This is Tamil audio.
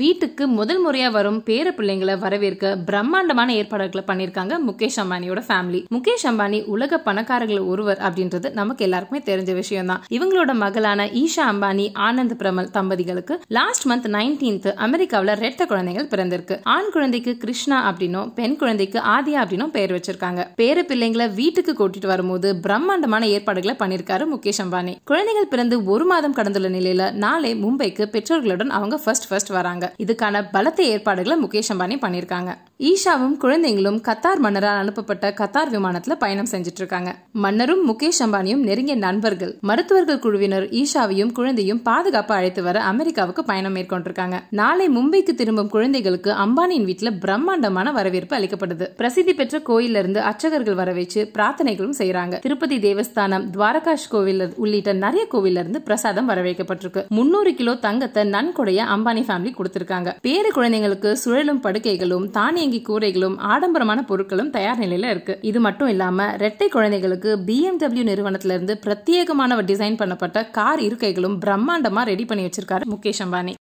வீட்டுக்கு முதல் முறையா வரும் பேர பிள்ளைங்களை வரவேற்க பிரம்மாண்டமான ஏற்பாடுகளை பண்ணியிருக்காங்க முகேஷ் அம்பானியோட ஃபேமிலி முகேஷ் அம்பானி உலக பணக்காரர்கள் ஒருவர் அப்படின்றது நமக்கு எல்லாருக்குமே தெரிஞ்ச விஷயம் தான் இவங்களோட மகளான ஈஷா அம்பானி ஆனந்த் பிரமல் தம்பதிகளுக்கு லாஸ்ட் மந்த் நைன்டீன்த் அமெரிக்காவில் ரெட்ட குழந்தைகள் பிறந்திருக்கு ஆண் குழந்தைக்கு கிருஷ்ணா அப்படின்னும் பெண் குழந்தைக்கு ஆதியா அப்படின்னும் பெயர் வச்சிருக்காங்க பேர பிள்ளைங்களை வீட்டுக்கு கூட்டிட்டு வரும்போது பிரம்மாண்டமான ஏற்பாடுகளை பண்ணியிருக்காரு முகேஷ் அம்பானி குழந்தைகள் பிறந்து ஒரு மாதம் கடந்துள்ள நிலையில நாளை மும்பைக்கு பெற்றோர்களுடன் அவங்க ஃபர்ஸ்ட் ஃபர்ஸ்ட் வராங்க இதுக்கான பலத்த ஏற்பாடுகளை முகேஷ் அம்பானி பண்ணியிருக்காங்க ஈஷாவும் குழந்தைங்களும் கத்தார் மன்னரால் அனுப்பப்பட்ட கத்தார் விமானத்துல பயணம் செஞ்சிட்டு இருக்காங்க மன்னரும் முகேஷ் அம்பானியும் நெருங்கிய நண்பர்கள் மருத்துவர்கள் குழுவினர் ஈஷாவையும் குழந்தையும் பாதுகாப்பா அழைத்து வர அமெரிக்காவுக்கு பயணம் மேற்கொண்டிருக்காங்க நாளை மும்பைக்கு திரும்பும் குழந்தைகளுக்கு அம்பானியின் வீட்டுல பிரம்மாண்டமான வரவேற்பு அளிக்கப்படுது பிரசித்தி பெற்ற கோயில இருந்து அர்ச்சகர்கள் வரவேச்சு பிரார்த்தனைகளும் செய்யறாங்க திருப்பதி தேவஸ்தானம் துவாரகாஷ் கோவில் உள்ளிட்ட நிறைய கோவில்ல இருந்து பிரசாதம் வரவேற்கப்பட்டிருக்கு முன்னூறு கிலோ தங்கத்தை நன்கொடைய அம்பானி ஃபேமிலி கொடுத்திருக்காங்க பேரு குழந்தைங்களுக்கு சுழலும் படுக்கைகளும் தானிய தானியங்கி கூரைகளும் ஆடம்பரமான பொருட்களும் தயார் நிலையில இருக்கு இது மட்டும் இல்லாம ரெட்டை குழந்தைகளுக்கு பிஎம்டபிள்யூ நிறுவனத்திலிருந்து பிரத்யேகமான டிசைன் பண்ணப்பட்ட கார் இருக்கைகளும் பிரம்மாண்டமா ரெடி பண்ணி வச்சிருக்காரு முகேஷ் அம்பானி